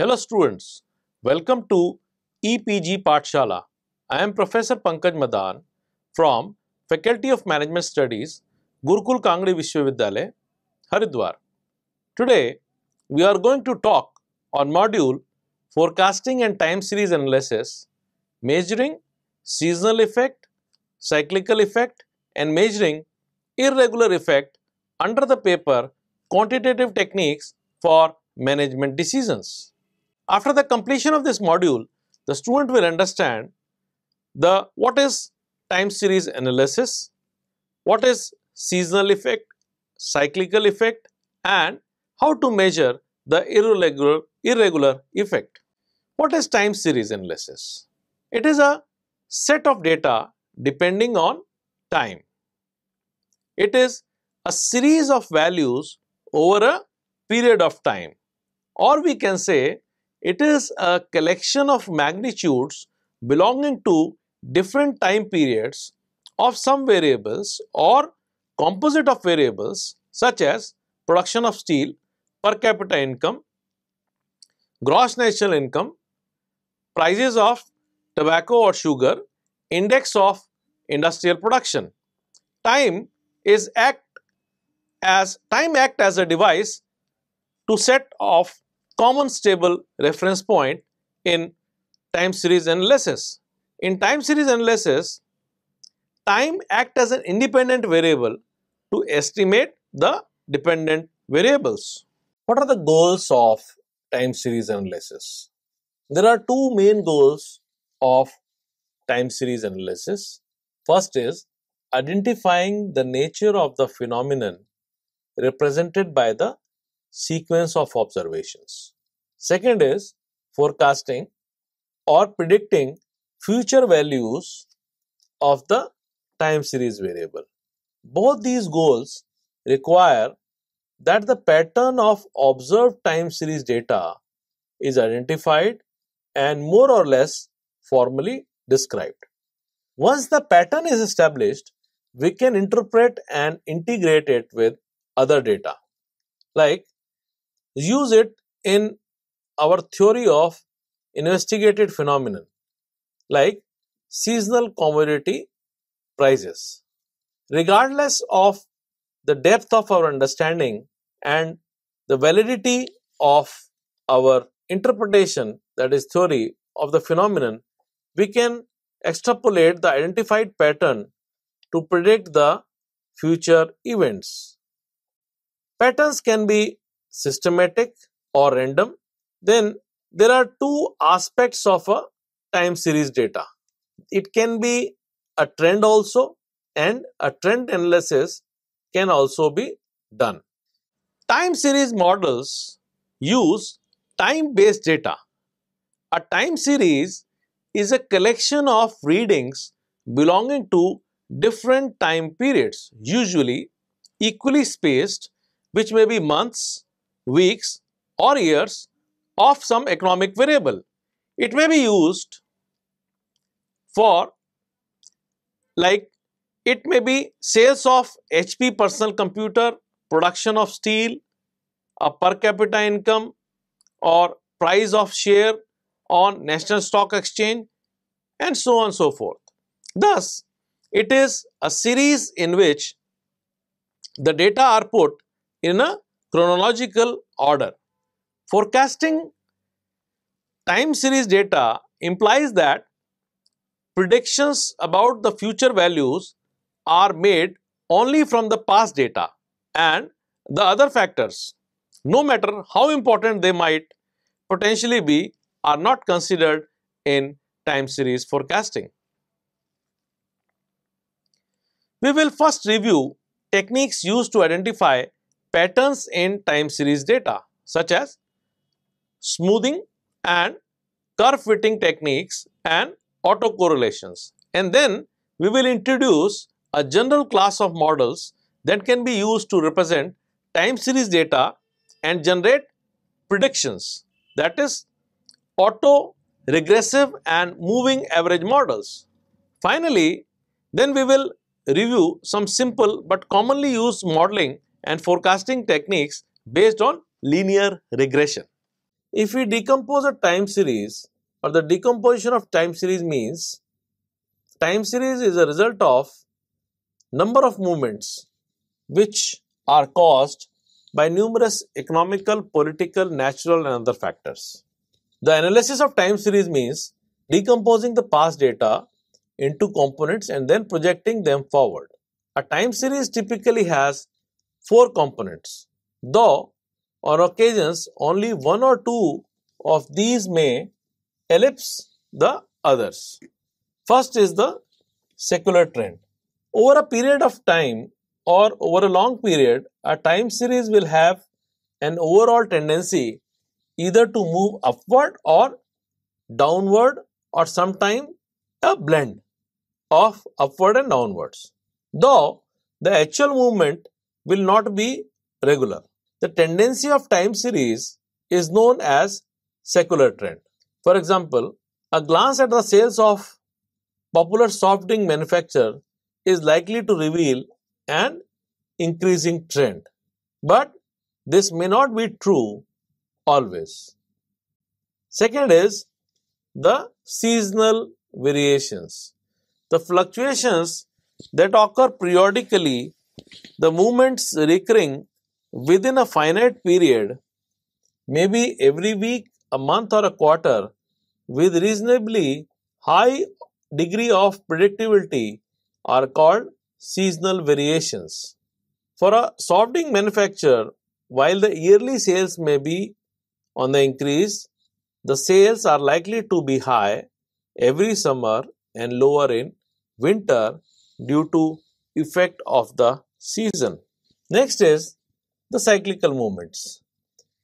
Hello students, welcome to EPG Shala. I am Professor Pankaj Madan from Faculty of Management Studies, Gurukul Kangri Vishwavidyalaya, Haridwar. Today, we are going to talk on module Forecasting and Time Series Analysis, Measuring, Seasonal Effect, Cyclical Effect and Measuring Irregular Effect under the paper Quantitative Techniques for Management Decisions. After the completion of this module, the student will understand the what is time series analysis, what is seasonal effect, cyclical effect and how to measure the irregular, irregular effect. What is time series analysis? It is a set of data depending on time. It is a series of values over a period of time or we can say it is a collection of magnitudes belonging to different time periods of some variables or composite of variables such as production of steel, per capita income, gross national income, prices of tobacco or sugar, index of industrial production. Time is act as time act as a device to set off common stable reference point in time series analysis. In time series analysis, time act as an independent variable to estimate the dependent variables. What are the goals of time series analysis? There are two main goals of time series analysis. First is identifying the nature of the phenomenon represented by the sequence of observations. Second is forecasting or predicting future values of the time series variable. Both these goals require that the pattern of observed time series data is identified and more or less formally described. Once the pattern is established, we can interpret and integrate it with other data like use it in our theory of investigated phenomenon like seasonal commodity prices. Regardless of the depth of our understanding and the validity of our interpretation, that is theory of the phenomenon, we can extrapolate the identified pattern to predict the future events. Patterns can be systematic or random, then there are two aspects of a time series data. It can be a trend also and a trend analysis can also be done. Time series models use time-based data. A time series is a collection of readings belonging to different time periods, usually equally spaced, which may be months, weeks or years of some economic variable. It may be used for like it may be sales of HP personal computer, production of steel, a per capita income or price of share on national stock exchange and so on and so forth. Thus, it is a series in which the data are put in a chronological order. Forecasting time series data implies that predictions about the future values are made only from the past data and the other factors, no matter how important they might potentially be, are not considered in time series forecasting. We will first review techniques used to identify patterns in time series data such as smoothing and curve fitting techniques and autocorrelations. And then we will introduce a general class of models that can be used to represent time series data and generate predictions that is auto regressive and moving average models. Finally, then we will review some simple but commonly used modeling and forecasting techniques based on linear regression. If we decompose a time series or the decomposition of time series means time series is a result of number of movements which are caused by numerous economical, political, natural and other factors. The analysis of time series means decomposing the past data into components and then projecting them forward. A time series typically has four components, though on occasions only one or two of these may ellipse the others. First is the secular trend. Over a period of time or over a long period, a time series will have an overall tendency either to move upward or downward or sometime a blend of upward and downwards. Though the actual movement will not be regular. The tendency of time series is known as secular trend. For example, a glance at the sales of popular soft drink manufacturer is likely to reveal an increasing trend. But this may not be true always. Second is the seasonal variations. The fluctuations that occur periodically the movements recurring within a finite period, maybe every week, a month or a quarter, with reasonably high degree of predictability are called seasonal variations. For a softening manufacturer, while the yearly sales may be on the increase, the sales are likely to be high every summer and lower in winter due to effect of the season. Next is the cyclical movements.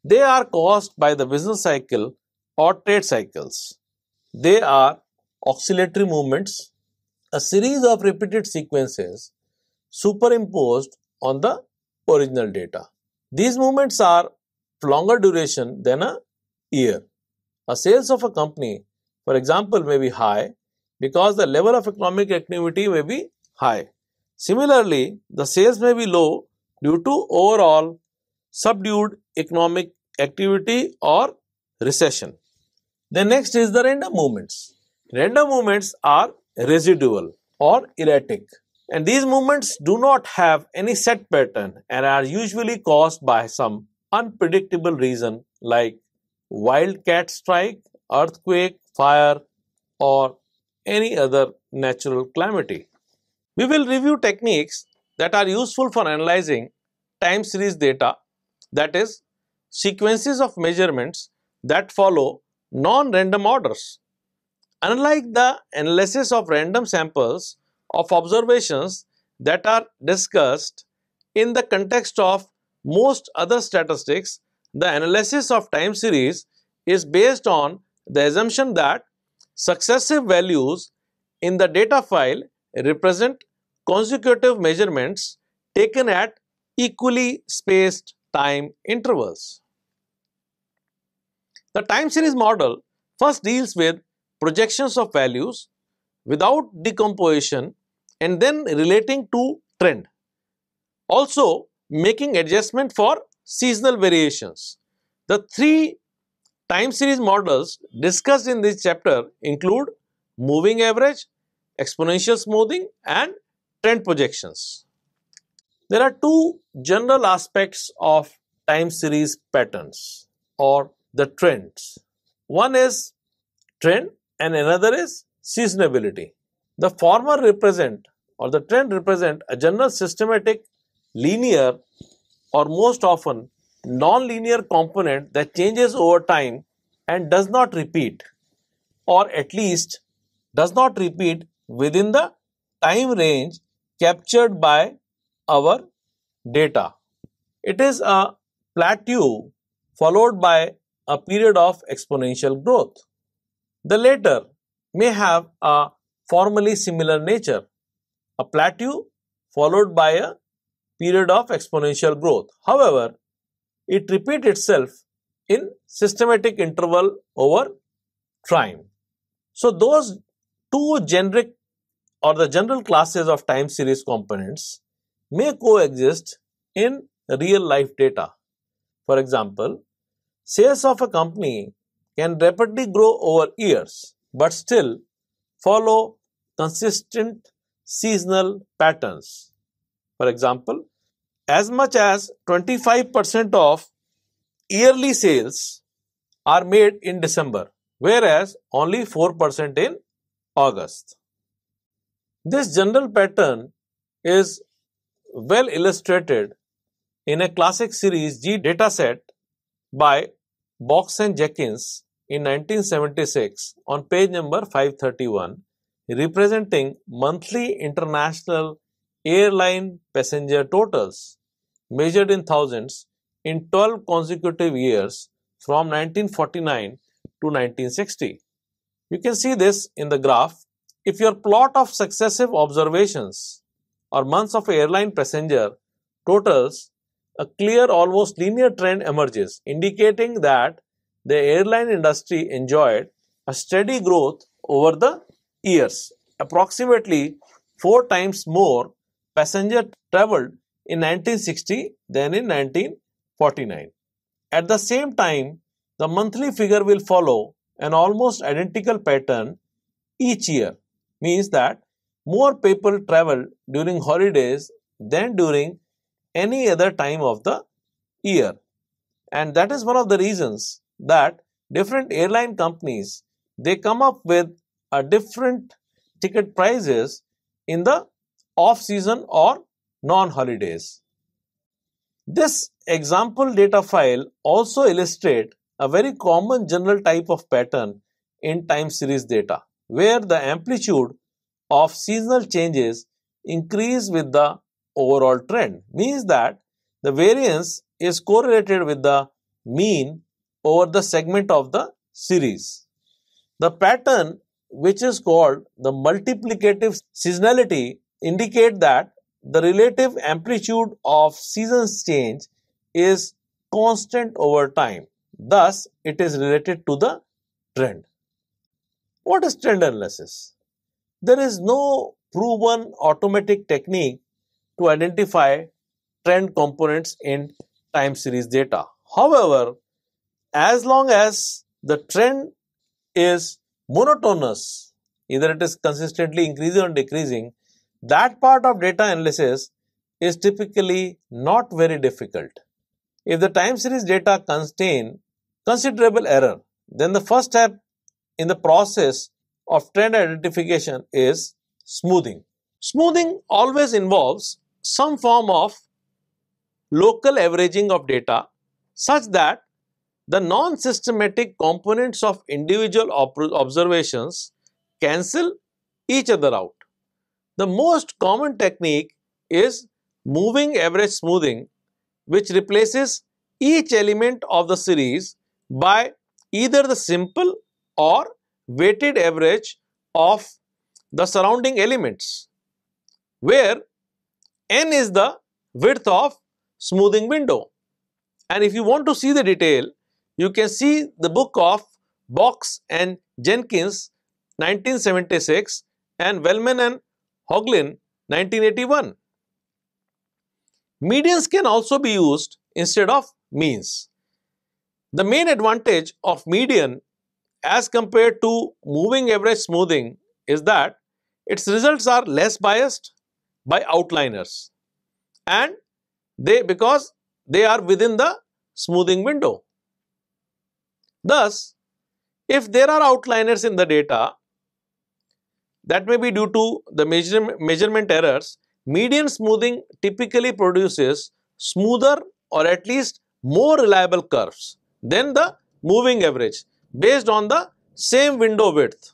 They are caused by the business cycle or trade cycles. They are oscillatory movements, a series of repeated sequences superimposed on the original data. These movements are longer duration than a year. A sales of a company, for example, may be high because the level of economic activity may be high. Similarly, the sales may be low due to overall subdued economic activity or recession. The next is the random movements. Random movements are residual or erratic and these movements do not have any set pattern and are usually caused by some unpredictable reason like wildcat strike, earthquake, fire or any other natural calamity. We will review techniques that are useful for analyzing time series data that is sequences of measurements that follow non-random orders. Unlike the analysis of random samples of observations that are discussed in the context of most other statistics, the analysis of time series is based on the assumption that successive values in the data file represent consecutive measurements taken at equally spaced time intervals. The time series model first deals with projections of values without decomposition and then relating to trend. Also making adjustment for seasonal variations. The three time series models discussed in this chapter include moving average, exponential smoothing and trend projections. There are two general aspects of time series patterns or the trends. One is trend and another is seasonability. The former represent or the trend represent a general systematic linear or most often non-linear component that changes over time and does not repeat or at least does not repeat within the time range captured by our data. It is a plateau followed by a period of exponential growth. The latter may have a formally similar nature, a plateau followed by a period of exponential growth. However, it repeats itself in systematic interval over time. So, those two generic or the general classes of time series components may coexist in real life data. For example, sales of a company can rapidly grow over years but still follow consistent seasonal patterns. For example, as much as 25% of yearly sales are made in December, whereas only 4% in August. This general pattern is well illustrated in a classic series G dataset by Box and Jenkins in 1976 on page number 531 representing monthly international airline passenger totals measured in thousands in 12 consecutive years from 1949 to 1960. You can see this in the graph if your plot of successive observations or months of airline passenger totals, a clear, almost linear trend emerges, indicating that the airline industry enjoyed a steady growth over the years. Approximately four times more passenger traveled in 1960 than in 1949. At the same time, the monthly figure will follow an almost identical pattern each year means that more people travel during holidays than during any other time of the year. And that is one of the reasons that different airline companies, they come up with a different ticket prices in the off season or non-holidays. This example data file also illustrate a very common general type of pattern in time series data where the amplitude of seasonal changes increase with the overall trend means that the variance is correlated with the mean over the segment of the series. The pattern which is called the multiplicative seasonality indicate that the relative amplitude of seasons change is constant over time. Thus, it is related to the trend. What is trend analysis? There is no proven automatic technique to identify trend components in time series data. However, as long as the trend is monotonous, either it is consistently increasing or decreasing, that part of data analysis is typically not very difficult. If the time series data contain considerable error, then the first step in the process of trend identification is smoothing. Smoothing always involves some form of local averaging of data such that the non-systematic components of individual observations cancel each other out. The most common technique is moving average smoothing which replaces each element of the series by either the simple or weighted average of the surrounding elements where n is the width of smoothing window. And if you want to see the detail, you can see the book of Box and Jenkins 1976 and Wellman and Hoglin 1981. Medians can also be used instead of means. The main advantage of median as compared to moving average smoothing is that its results are less biased by outliners and they because they are within the smoothing window. Thus, if there are outliners in the data that may be due to the measure, measurement errors, median smoothing typically produces smoother or at least more reliable curves than the moving average based on the same window width.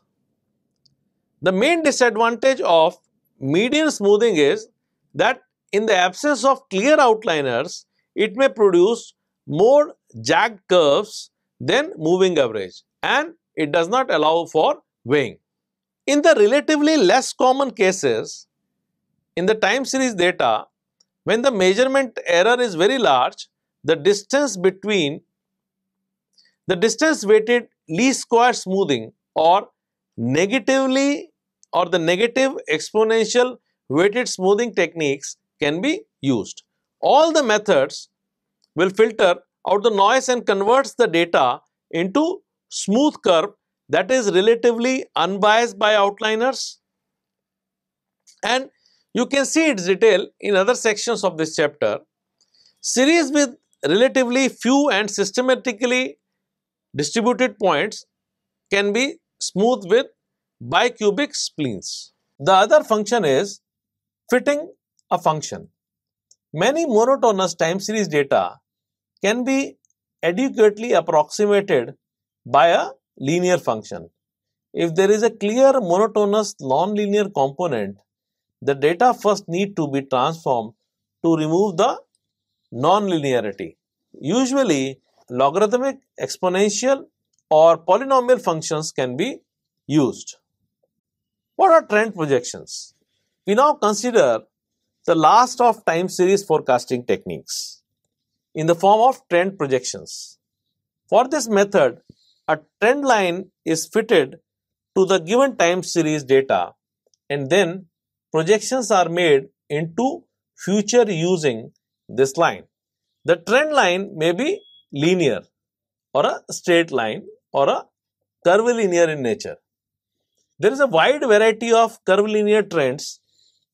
The main disadvantage of median smoothing is that in the absence of clear outliners, it may produce more jagged curves than moving average and it does not allow for weighing. In the relatively less common cases, in the time series data, when the measurement error is very large, the distance between the distance weighted least square smoothing or negatively or the negative exponential weighted smoothing techniques can be used. All the methods will filter out the noise and converts the data into smooth curve that is relatively unbiased by outliners. And you can see its detail in other sections of this chapter. Series with relatively few and systematically distributed points can be smooth with bicubic spleens. The other function is fitting a function. Many monotonous time series data can be adequately approximated by a linear function. If there is a clear monotonous non-linear component, the data first need to be transformed to remove the non-linearity. Usually, logarithmic, exponential or polynomial functions can be used. What are trend projections? We now consider the last of time series forecasting techniques in the form of trend projections. For this method, a trend line is fitted to the given time series data and then projections are made into future using this line. The trend line may be linear or a straight line or a curvilinear in nature. There is a wide variety of curvilinear trends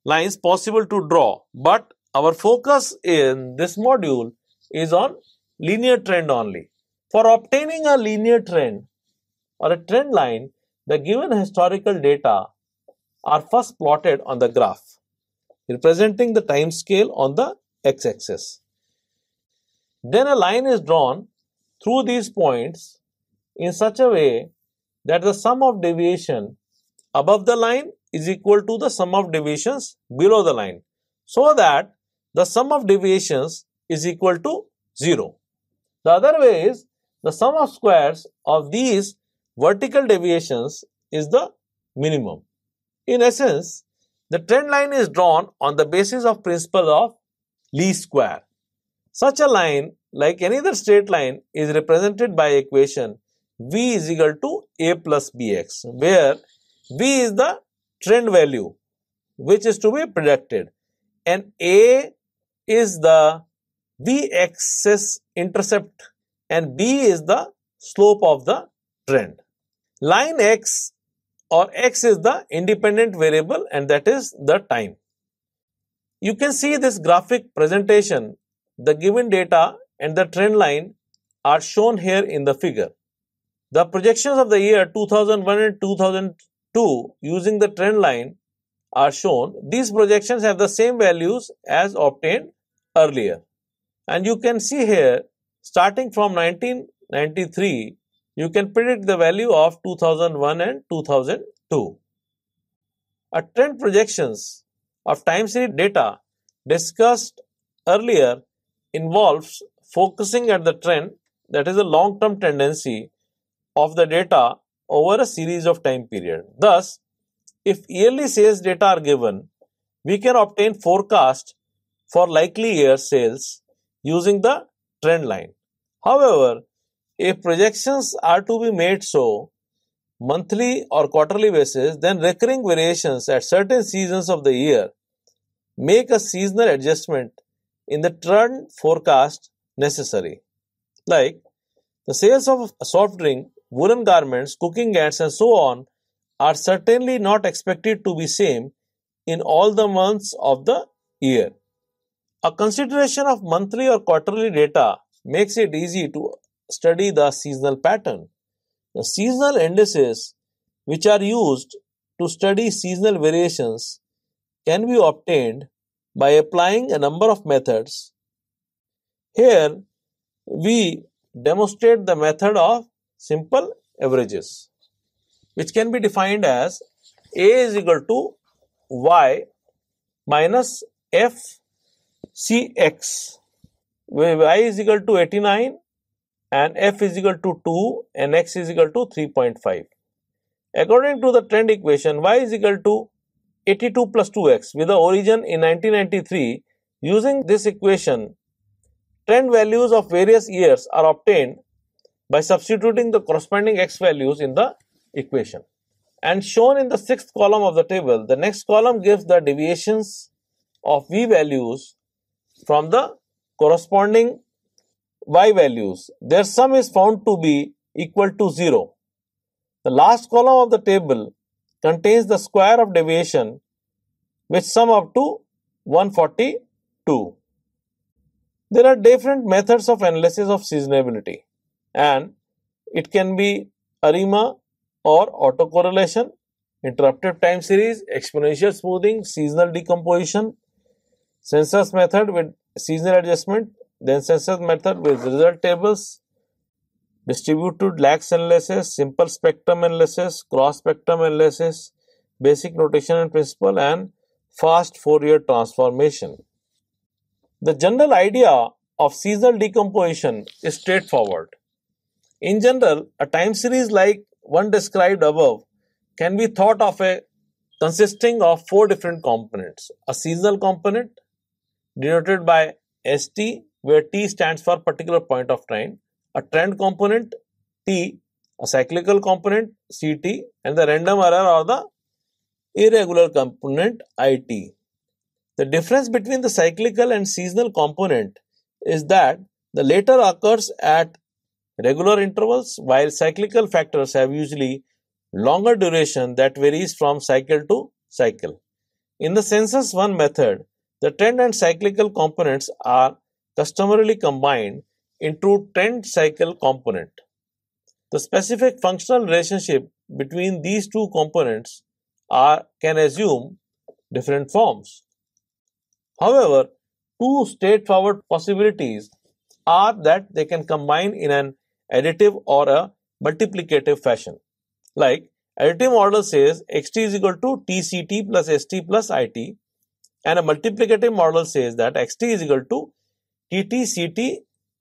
lines possible to draw, but our focus in this module is on linear trend only. For obtaining a linear trend or a trend line, the given historical data are first plotted on the graph, representing the time scale on the x-axis. Then a line is drawn through these points in such a way that the sum of deviation above the line is equal to the sum of deviations below the line so that the sum of deviations is equal to 0. The other way is the sum of squares of these vertical deviations is the minimum. In essence, the trend line is drawn on the basis of principle of least square. Such a line, like any other straight line, is represented by equation v is equal to a plus bx, where v is the trend value which is to be predicted and a is the v axis intercept and b is the slope of the trend. Line x or x is the independent variable and that is the time. You can see this graphic presentation the given data and the trend line are shown here in the figure. The projections of the year 2001 and 2002 using the trend line are shown. These projections have the same values as obtained earlier. And you can see here, starting from 1993, you can predict the value of 2001 and 2002. A trend projections of time series data discussed earlier involves focusing at the trend that is a long term tendency of the data over a series of time period. Thus, if yearly sales data are given, we can obtain forecast for likely year sales using the trend line. However, if projections are to be made so monthly or quarterly basis, then recurring variations at certain seasons of the year make a seasonal adjustment in the trend forecast necessary. Like the sales of soft drink, woolen garments, cooking gas, and so on are certainly not expected to be same in all the months of the year. A consideration of monthly or quarterly data makes it easy to study the seasonal pattern. The seasonal indices, which are used to study seasonal variations, can be obtained by applying a number of methods. Here we demonstrate the method of simple averages which can be defined as A is equal to Y minus F Cx where Y is equal to 89 and F is equal to 2 and X is equal to 3.5. According to the trend equation, Y is equal to 82 plus 2x with the origin in 1993 using this equation trend values of various years are obtained by substituting the corresponding x values in the equation and shown in the sixth column of the table the next column gives the deviations of v values from the corresponding y values their sum is found to be equal to 0 the last column of the table contains the square of deviation which sum up to 142. There are different methods of analysis of seasonability and it can be ARIMA or autocorrelation, interrupted time series, exponential smoothing, seasonal decomposition, census method with seasonal adjustment, then census method with result tables, distributed lax analysis, simple spectrum analysis, cross spectrum analysis, basic notation and principle and fast Fourier transformation. The general idea of seasonal decomposition is straightforward. In general, a time series like one described above can be thought of a consisting of four different components. A seasonal component denoted by ST where T stands for particular point of time a trend component T, a cyclical component CT, and the random error or the irregular component IT. The difference between the cyclical and seasonal component is that the latter occurs at regular intervals while cyclical factors have usually longer duration that varies from cycle to cycle. In the census 1 method, the trend and cyclical components are customarily combined into trend cycle component. The specific functional relationship between these two components are, can assume different forms. However, two straightforward possibilities are that they can combine in an additive or a multiplicative fashion. Like additive model says xt is equal to tct plus st plus it and a multiplicative model says that xt is equal to ttct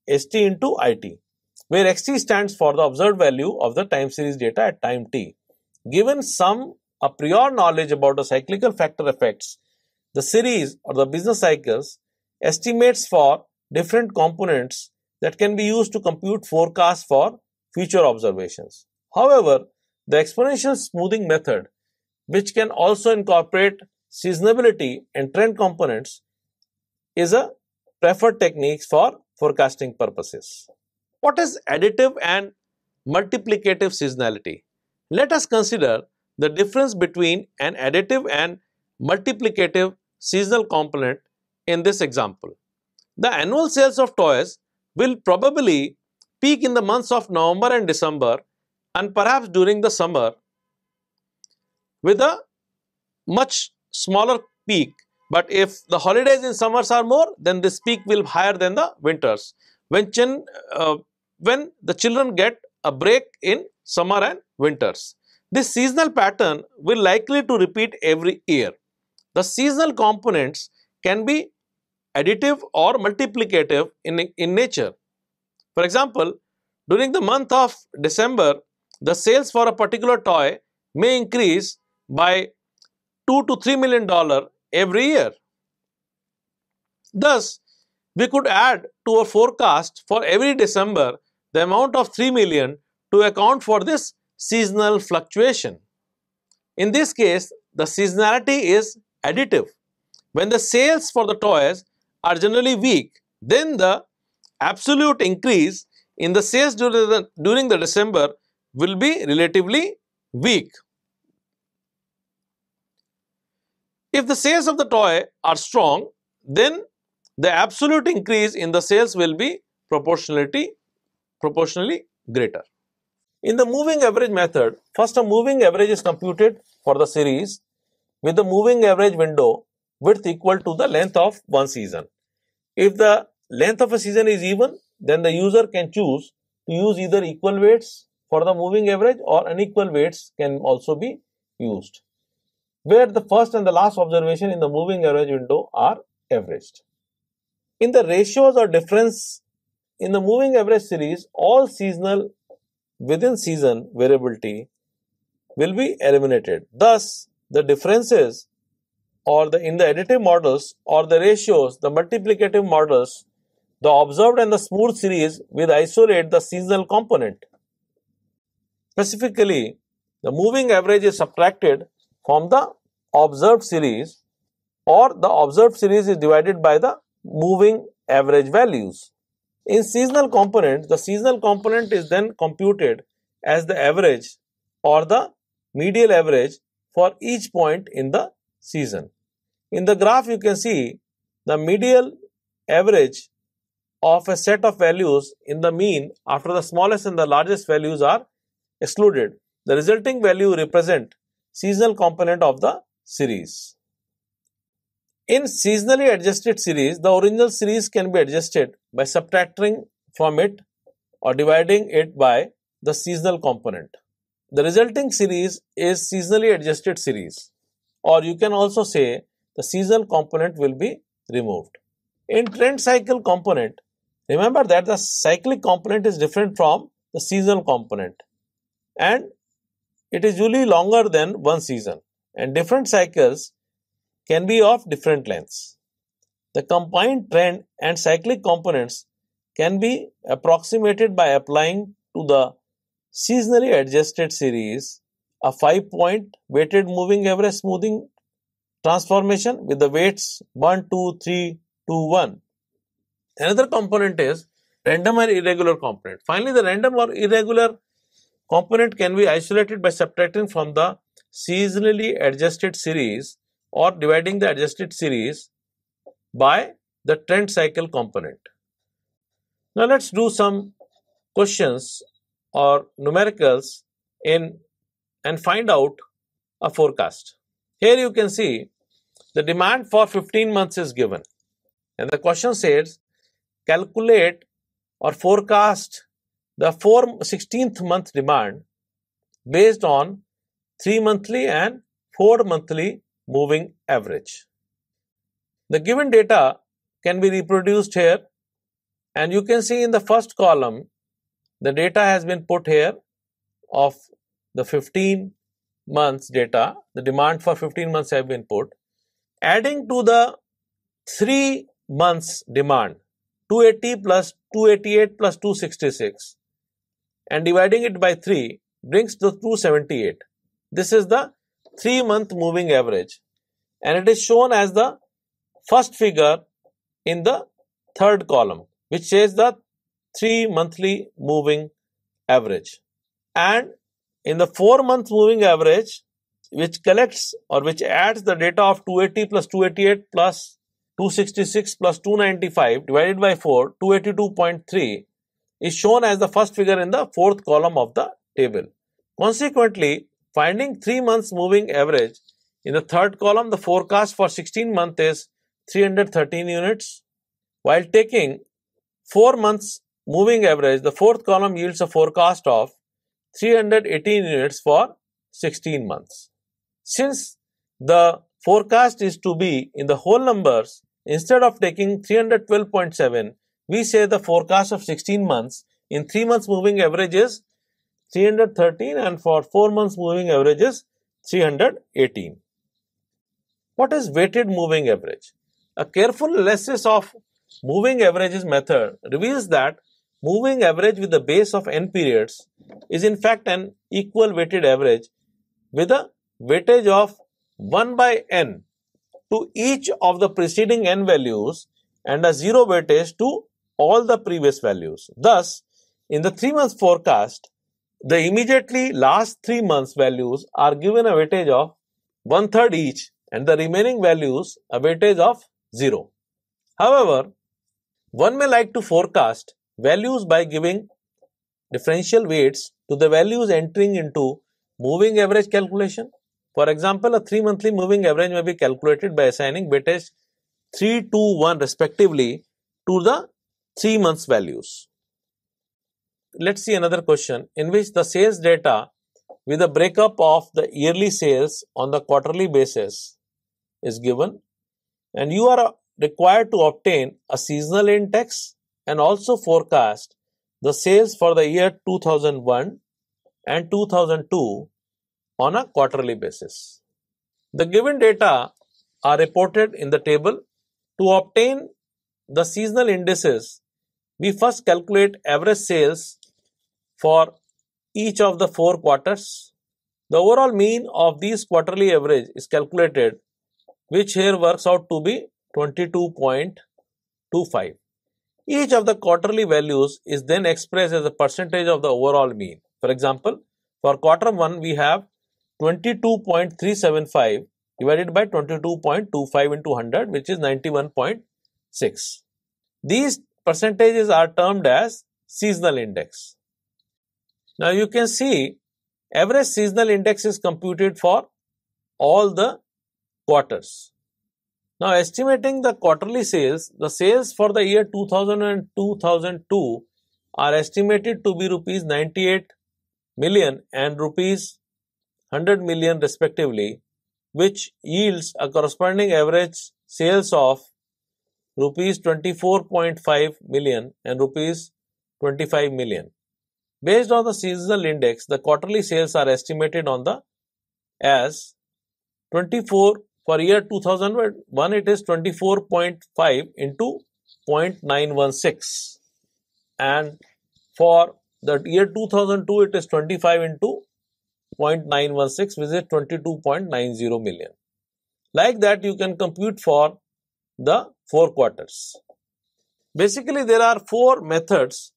st into it, where xt stands for the observed value of the time series data at time t. Given some a prior knowledge about the cyclical factor effects, the series or the business cycles, estimates for different components that can be used to compute forecasts for future observations. However, the exponential smoothing method, which can also incorporate seasonability and trend components, is a preferred technique for forecasting purposes. What is additive and multiplicative seasonality? Let us consider the difference between an additive and multiplicative seasonal component in this example. The annual sales of toys will probably peak in the months of November and December and perhaps during the summer with a much smaller peak but if the holidays in summers are more, then this peak will be higher than the winters. When, chin, uh, when the children get a break in summer and winters. This seasonal pattern will likely to repeat every year. The seasonal components can be additive or multiplicative in, in nature. For example, during the month of December, the sales for a particular toy may increase by 2 to 3 million dollar every year. Thus, we could add to our forecast for every December the amount of 3 million to account for this seasonal fluctuation. In this case, the seasonality is additive. When the sales for the toys are generally weak, then the absolute increase in the sales during the, during the December will be relatively weak. If the sales of the toy are strong, then the absolute increase in the sales will be proportionality, proportionally greater. In the moving average method, first a moving average is computed for the series with the moving average window width equal to the length of one season. If the length of a season is even, then the user can choose to use either equal weights for the moving average or unequal weights can also be used where the first and the last observation in the moving average window are averaged. In the ratios or difference in the moving average series, all seasonal within season variability will be eliminated. Thus, the differences or the in the additive models or the ratios, the multiplicative models, the observed and the smooth series will isolate the seasonal component. Specifically, the moving average is subtracted from the observed series or the observed series is divided by the moving average values. In seasonal component, the seasonal component is then computed as the average or the medial average for each point in the season. In the graph, you can see the medial average of a set of values in the mean after the smallest and the largest values are excluded. The resulting value represent seasonal component of the series. In seasonally adjusted series, the original series can be adjusted by subtracting from it or dividing it by the seasonal component. The resulting series is seasonally adjusted series or you can also say the seasonal component will be removed. In trend cycle component, remember that the cyclic component is different from the seasonal component and it is usually longer than one season and different cycles can be of different lengths. The combined trend and cyclic components can be approximated by applying to the seasonally adjusted series a 5 point weighted moving average smoothing transformation with the weights 1, 2, 3, 2, 1. Another component is random or irregular component. Finally, the random or irregular component can be isolated by subtracting from the seasonally adjusted series or dividing the adjusted series by the trend cycle component. Now let's do some questions or numericals in and find out a forecast. Here you can see the demand for 15 months is given and the question says calculate or forecast the 16th month demand based on three monthly and four monthly moving average. The given data can be reproduced here and you can see in the first column the data has been put here of the 15 months data, the demand for 15 months have been put. Adding to the 3 months demand 280 plus 288 plus 266 and dividing it by 3 brings the 278. This is the three month moving average and it is shown as the first figure in the third column which says the three monthly moving average and in the four month moving average which collects or which adds the data of 280 plus 288 plus 266 plus 295 divided by 4 282.3 is shown as the first figure in the fourth column of the table consequently Finding 3 months moving average, in the third column, the forecast for 16 months is 313 units, while taking 4 months moving average, the fourth column yields a forecast of 318 units for 16 months. Since the forecast is to be in the whole numbers, instead of taking 312.7, we say the forecast of 16 months in 3 months moving average is 313 and for 4 months moving average is 318. What is weighted moving average? A careful analysis of moving averages method reveals that moving average with the base of n periods is in fact an equal weighted average with a weightage of 1 by n to each of the preceding n values and a zero weightage to all the previous values. Thus, in the 3 months forecast, the immediately last three months values are given a weightage of one third each and the remaining values a weightage of zero. However, one may like to forecast values by giving differential weights to the values entering into moving average calculation. For example, a 3 monthly moving average may be calculated by assigning weightage 3, 2, 1 respectively to the 3 months values let's see another question in which the sales data with a breakup of the yearly sales on the quarterly basis is given and you are uh, required to obtain a seasonal index and also forecast the sales for the year 2001 and 2002 on a quarterly basis. The given data are reported in the table. To obtain the seasonal indices, we first calculate average sales for each of the four quarters. The overall mean of these quarterly average is calculated, which here works out to be 22.25. Each of the quarterly values is then expressed as a percentage of the overall mean. For example, for quarter 1, we have 22.375 divided by 22.25 into 100, which is 91.6. These percentages are termed as seasonal index. Now you can see average seasonal index is computed for all the quarters. Now estimating the quarterly sales, the sales for the year 2000 and 2002 are estimated to be rupees 98 million and rupees 100 million respectively, which yields a corresponding average sales of rupees 24.5 million and rupees 25 million. Based on the seasonal index, the quarterly sales are estimated on the as 24 for year 2001 it is 24.5 into 0.916 and for the year 2002 it is 25 into 0.916 which is 22.90 million. Like that you can compute for the four quarters. Basically there are four methods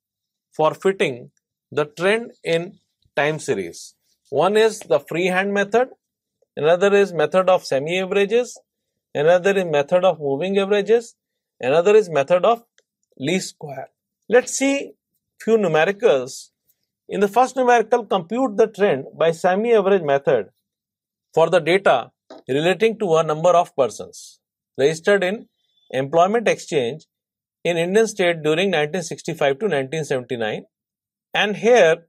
for fitting the trend in time series. One is the freehand method, another is method of semi-averages, another is method of moving averages, another is method of least square. Let's see few numericals. In the first numerical, compute the trend by semi-average method for the data relating to a number of persons registered in employment exchange in Indian state during 1965 to 1979 and here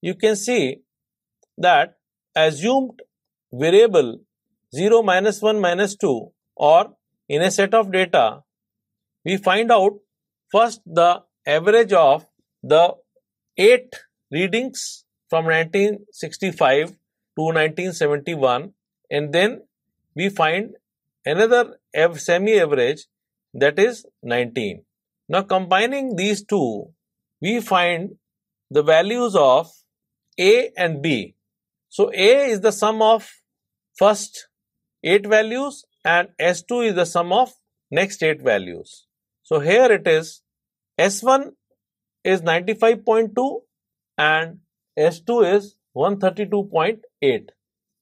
you can see that assumed variable 0 minus 1 minus 2 or in a set of data we find out first the average of the 8 readings from 1965 to 1971 and then we find another semi average that is 19 now combining these two we find the values of A and B. So A is the sum of first 8 values and S2 is the sum of next 8 values. So here it is S1 is 95.2 and S2 is 132.8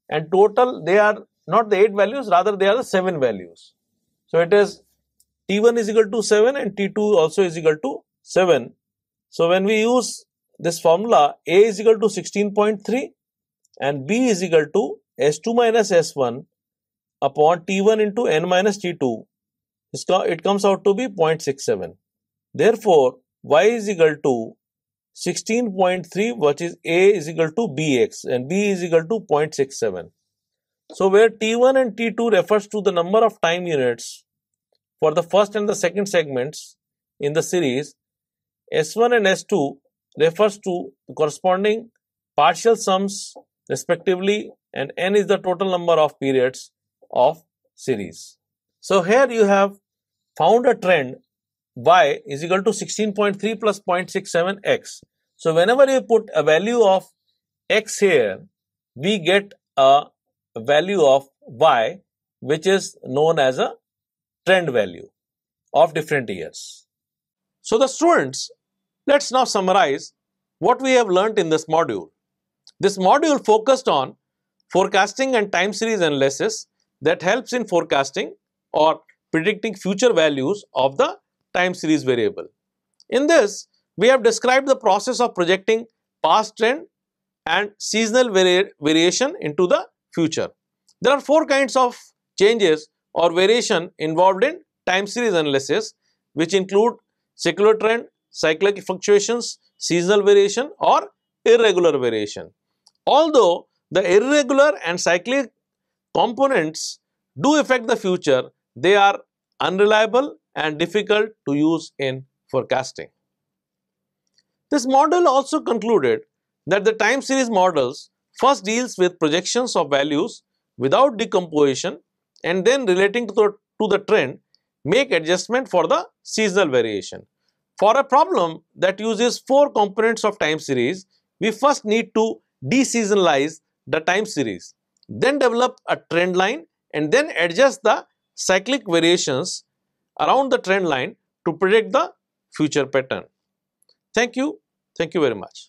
and total they are not the 8 values rather they are the 7 values. So it is T1 is equal to 7 and T2 also is equal to 7. So when we use this formula A is equal to 16.3 and B is equal to S2 minus S1 upon T1 into N minus T2. It comes out to be 0.67. Therefore, Y is equal to 16.3 which is A is equal to BX and B is equal to 0.67. So, where T1 and T2 refers to the number of time units for the first and the second segments in the series, S1 and S2 refers to corresponding partial sums respectively and n is the total number of periods of series. So here you have found a trend y is equal to 16.3 plus 0.67x. So whenever you put a value of x here, we get a value of y which is known as a trend value of different years. So the students, Let's now summarize what we have learnt in this module. This module focused on forecasting and time series analysis that helps in forecasting or predicting future values of the time series variable. In this, we have described the process of projecting past trend and seasonal vari variation into the future. There are four kinds of changes or variation involved in time series analysis which include secular trend, cyclic fluctuations, seasonal variation or irregular variation. Although the irregular and cyclic components do affect the future, they are unreliable and difficult to use in forecasting. This model also concluded that the time series models first deals with projections of values without decomposition and then relating to the, to the trend make adjustment for the seasonal variation. For a problem that uses four components of time series, we first need to deseasonalize the time series, then develop a trend line and then adjust the cyclic variations around the trend line to predict the future pattern. Thank you. Thank you very much.